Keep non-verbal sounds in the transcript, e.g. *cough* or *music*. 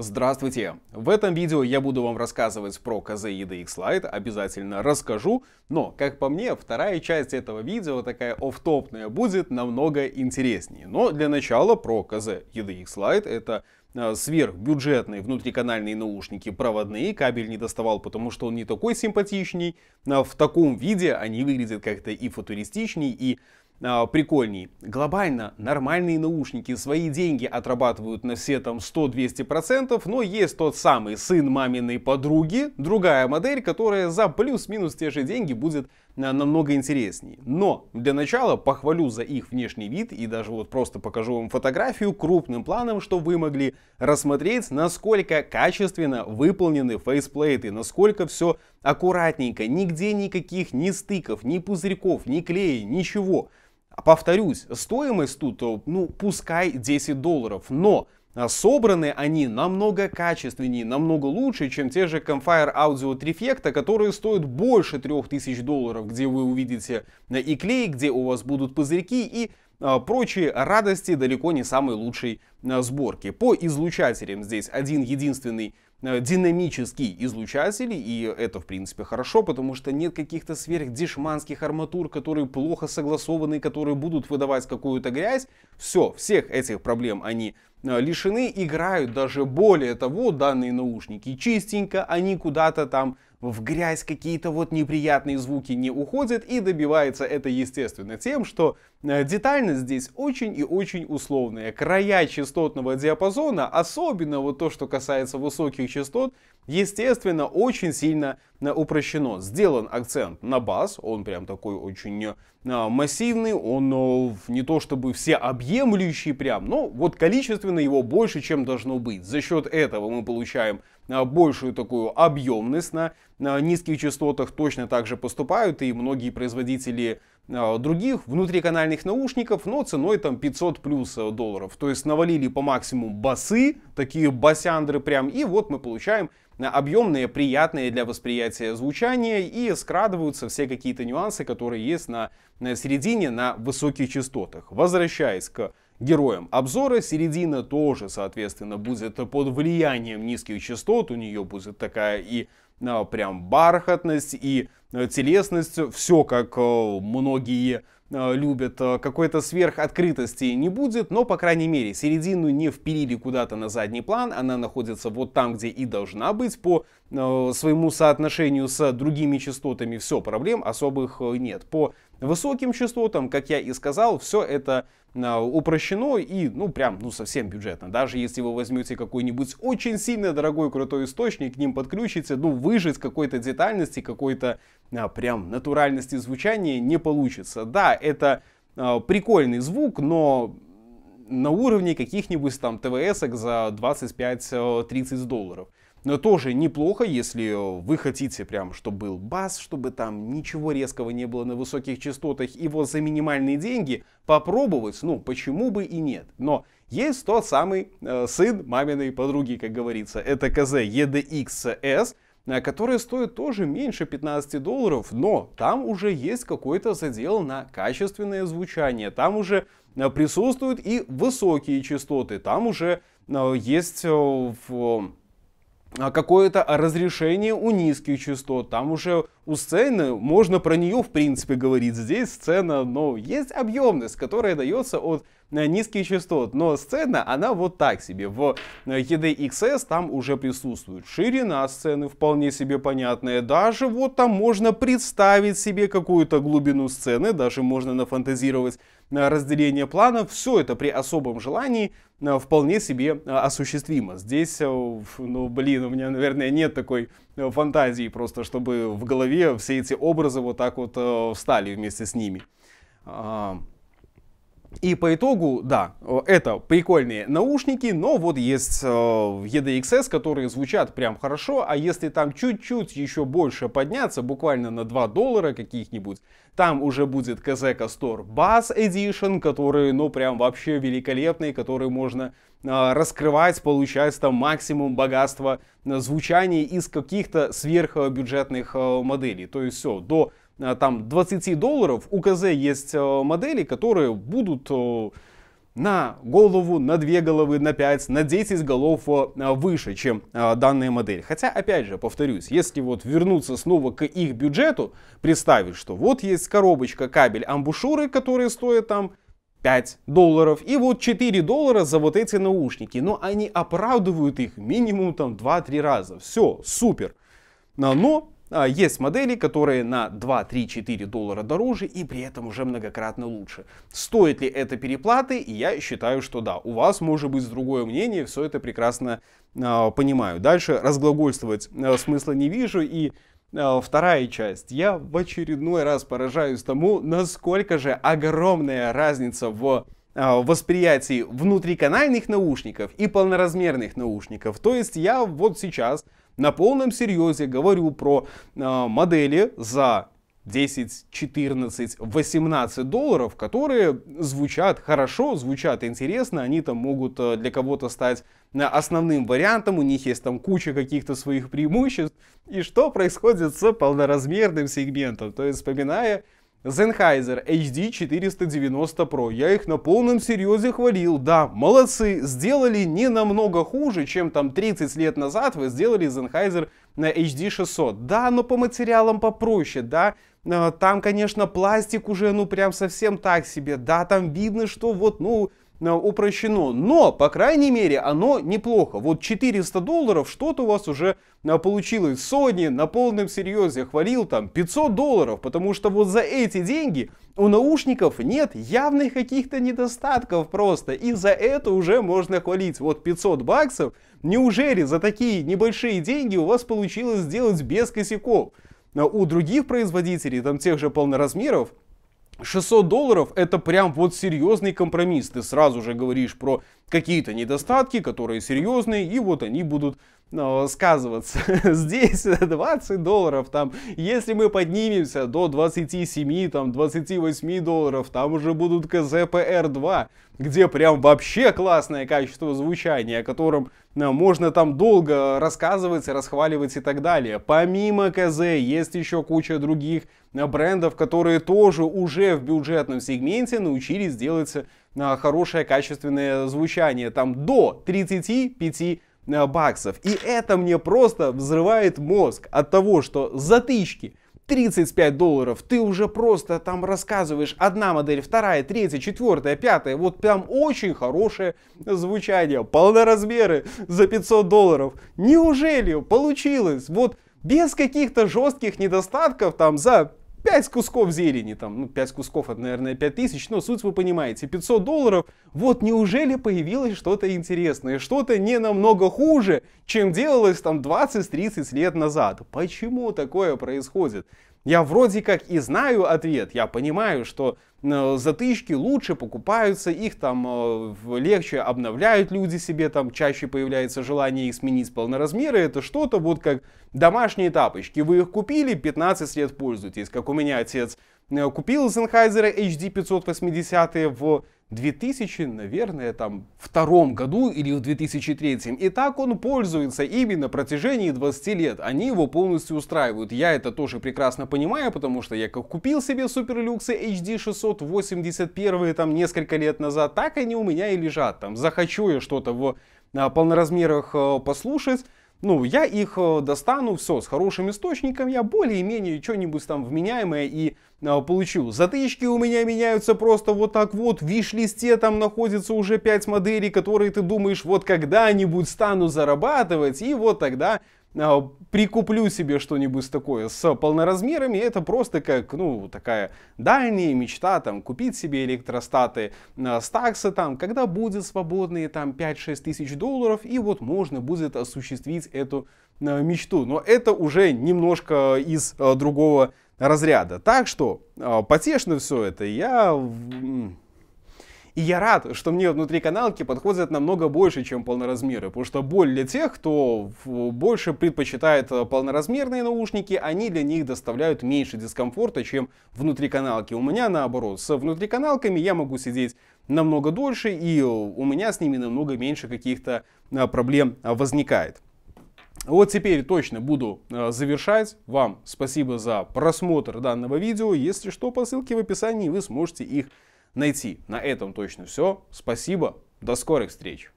Здравствуйте! В этом видео я буду вам рассказывать про KZ EDX Lite, обязательно расскажу, но, как по мне, вторая часть этого видео, такая офтопная, будет намного интереснее. Но для начала про KZ EDX Lite, это а, сверхбюджетные внутриканальные наушники проводные, кабель не доставал, потому что он не такой симпатичный, а в таком виде они выглядят как-то и футуристичней, и э, прикольней. Глобально нормальные наушники свои деньги отрабатывают на все там 100-200%, но есть тот самый сын маминой подруги, другая модель, которая за плюс-минус те же деньги будет э, намного интереснее. Но для начала похвалю за их внешний вид и даже вот просто покажу вам фотографию крупным планом, чтобы вы могли рассмотреть, насколько качественно выполнены фейсплейты, насколько все аккуратненько, нигде никаких ни стыков, ни пузырьков, ни клея, ничего. Повторюсь, стоимость тут, э, ну, пускай 10 долларов, но э, собраны они намного качественнее, намного лучше, чем те же Campfire Audio Trifecta, которые стоят больше 3000 долларов, где вы увидите э, и клей, где у вас будут пузырьки и а, прочие радости далеко не самой лучшей а, сборки. По излучателям здесь один единственный а, динамический излучатель, и это в принципе хорошо, потому что нет каких-то сверхдешманских арматур, которые плохо согласованы, которые будут выдавать какую-то грязь. Все, всех этих проблем они лишены, играют даже более того, данные наушники чистенько, они куда-то там в грязь какие-то вот неприятные звуки не уходят, и добивается это, естественно, тем, что э, детальность здесь очень и очень условная. Края частотного диапазона, особенно вот то, что касается высоких частот, Естественно, очень сильно э, упрощено. Сделан акцент на бас, он прям такой очень э, массивный, он э, не то чтобы все объемлющий прям, но вот количественно его больше, чем должно быть. За счет этого мы получаем большую такую объемность на низких частотах, точно так же поступают и многие производители а, других внутриканальных наушников, но ценой там 500 плюс э, долларов. То есть навалили по максимуму басы, такие басяндры прям, и вот мы получаем э, объемные, приятные для восприятия звучания и скрадываются все какие-то нюансы, которые есть на, на середине на высоких частотах. Возвращаясь к героям обзора, середина тоже, соответственно, будет под влиянием низких частот, у нее будет такая и э, прям бархатность и Э, телесность, все как э, многие э, любят, какой-то сверхоткрытости не будет, но, по крайней мере, середину не впилили куда-то на задний план, она находится вот там, где и должна быть, по своему соотношению с другими частотами все, проблем особых нет. По высоким частотам, как я и сказал, все это упрощено и, ну, прям, ну, совсем бюджетно. Даже если вы возьмете какой-нибудь очень сильно дорогой крутой источник, к ним подключите, ну, выжить какой-то детальности, какой-то а, прям натуральности звучания не получится. Да, это а, прикольный звук, но на уровне каких-нибудь там ТВС за 25-30 долларов. Но тоже неплохо, если вы хотите прям, чтобы был бас, чтобы там ничего резкого не было на высоких частотах, и вот за минимальные деньги попробовать, ну, почему бы и нет. Но есть тот самый э, сын маминой подруги, как говорится, это КЗ edx Э, которые стоят тоже меньше 15 долларов, но там уже есть какой-то задел на качественное звучание, там уже э, присутствуют и высокие частоты, там уже э, есть а, какое-то разрешение у низких частот. Там уже у сцены можно про нее в принципе говорить. Здесь сцена, но ну, есть объемность, которая дается от э, низких частот. Но сцена, она вот так себе. В EDXS э, там уже присутствует ширина сцены вполне себе понятная. Даже вот там можно представить себе какую-то глубину сцены, даже можно нафантазировать разделение планов, все это при особом желании э, вполне себе э, осуществимо. Здесь, э, ну блин, у меня, наверное, нет такой фантазии просто, чтобы в голове все эти образы вот так вот встали вместе с ними. А, и по итогу, да, э, это прикольные наушники, но вот есть э, EDXS, которые звучат прям хорошо, а если там чуть-чуть еще больше подняться, буквально на 2 доллара каких-нибудь, там уже будет Kazeka Store Bass Edition, который, ну, прям вообще великолепный, который можно э, раскрывать, получать там максимум богатства э, звучания из каких-то сверхбюджетных э, моделей. То есть все, до Э, там 20 долларов, у КЗ есть э, модели, которые будут э, на голову, на две головы, на 5, на 10 голов выше, чем данная модель. Хотя, опять же, повторюсь, если вот вернуться снова к их бюджету, представить, что вот есть коробочка, кабель, амбушюры, которые стоят там 5 долларов и вот 4 доллара за вот эти наушники, но они оправдывают их минимум там 2-3 раза. Все, супер. А, но а, есть модели, которые на 2, 3, 4 доллара дороже и при этом уже многократно лучше. Стоит ли это переплаты? Я считаю, что да. У вас может быть другое мнение, все это прекрасно э, понимаю. Дальше разглагольствовать э, смысла не вижу и э, Вторая часть. Я в очередной раз поражаюсь тому, насколько же огромная разница в а, восприятии внутриканальных наушников и полноразмерных наушников. То есть я вот сейчас на полном серьезе говорю про э, модели за 10, 14, 18 долларов, которые звучат хорошо, звучат интересно, они там могут э, для кого-то стать э, основным вариантом, у них есть там куча каких-то своих преимуществ. И что происходит с полноразмерным сегментом? То есть, вспоминая Sennheiser HD 490 Pro. Я их на полном серьезе хвалил. Да, молодцы, сделали не намного хуже, чем там 30 лет назад вы сделали Sennheiser на HD 600. Да, но по материалам попроще, да, э, там, конечно, пластик уже, ну, прям совсем так себе. Да, там видно, что вот, ну, Э, упрощено, но, по крайней мере, оно неплохо. Вот 400 долларов что-то у вас уже э, получилось. Sony на полном серьезе хвалил там 500 долларов, потому что вот за эти деньги у наушников нет явных каких-то недостатков просто, и за это уже можно хвалить. Вот 500 баксов, неужели за такие небольшие деньги у вас получилось сделать без косяков? Э, у других производителей, там тех же полноразмеров, 600 долларов это прям вот серьезный компромисс. Ты сразу же говоришь про какие-то недостатки, которые серьезные, и вот они будут но сказываться. *laughs* Здесь 20 долларов, там, если мы поднимемся до 27, там, 28 долларов, там уже будут КЗПР-2, где прям вообще классное качество звучания, о котором ну, можно там долго рассказывать, расхваливать и так далее. Помимо КЗ есть еще куча других э, брендов, которые тоже уже в бюджетном сегменте научились делать э, хорошее качественное звучание, там, до 35 Э, баксов. И это мне просто взрывает мозг от того, что за тычки 35 долларов, ты уже просто там рассказываешь одна модель, вторая, третья, четвертая, пятая, вот прям очень хорошее звучание, полноразмеры за 500 долларов. Неужели получилось? Вот без каких-то жестких недостатков там за 5 кусков зелени, там, ну, 5 кусков, это, наверное, 5 тысяч, но суть вы понимаете, 500 долларов, вот неужели появилось что-то интересное, что-то не намного хуже, чем делалось там 20-30 лет назад. Почему такое происходит? Я вроде как и знаю ответ, я понимаю, что э, затычки лучше покупаются, их там э, легче обновляют люди себе, там чаще появляется желание их сменить полноразмеры. Это что-то вот как домашние тапочки. Вы их купили, 15 лет пользуетесь. Как у меня отец Э, купил Sennheiser HD 580 в 2000, наверное, там, втором году или в 2003. И так он пользуется ими на протяжении 20 лет. Они его полностью устраивают. Я это тоже прекрасно понимаю, потому что я как купил себе суперлюксы HD 681 там несколько лет назад, так они у меня и лежат. Там захочу я что-то в а, полноразмерах э, послушать, ну, я их э, достану, все, с хорошим источником я более-менее что-нибудь там вменяемое и э, получу. Затычки у меня меняются просто вот так вот, в виш-листе там находится уже 5 моделей, которые ты думаешь, вот когда-нибудь стану зарабатывать, и вот тогда а, прикуплю себе что-нибудь такое с полноразмерами, это просто как, ну, такая дальняя мечта, там, купить себе электростаты а, стаксы там, когда будет свободные, там, 5-6 тысяч долларов, и вот можно будет осуществить эту а, мечту. Но это уже немножко из другого разряда. Так что, потешно все это, я и я рад, что мне внутри каналки подходят намного больше, чем полноразмеры, потому что боль для тех, кто больше предпочитает э, полноразмерные наушники, они для них доставляют меньше дискомфорта, чем внутри каналки. У меня наоборот, с внутриканалками я могу сидеть намного дольше, и у меня с ними намного меньше каких-то э, проблем э, возникает. Вот теперь точно буду завершать. Вам спасибо за просмотр данного видео. Если что, по ссылке в описании вы сможете их найти. На этом точно все. Спасибо. До скорых встреч.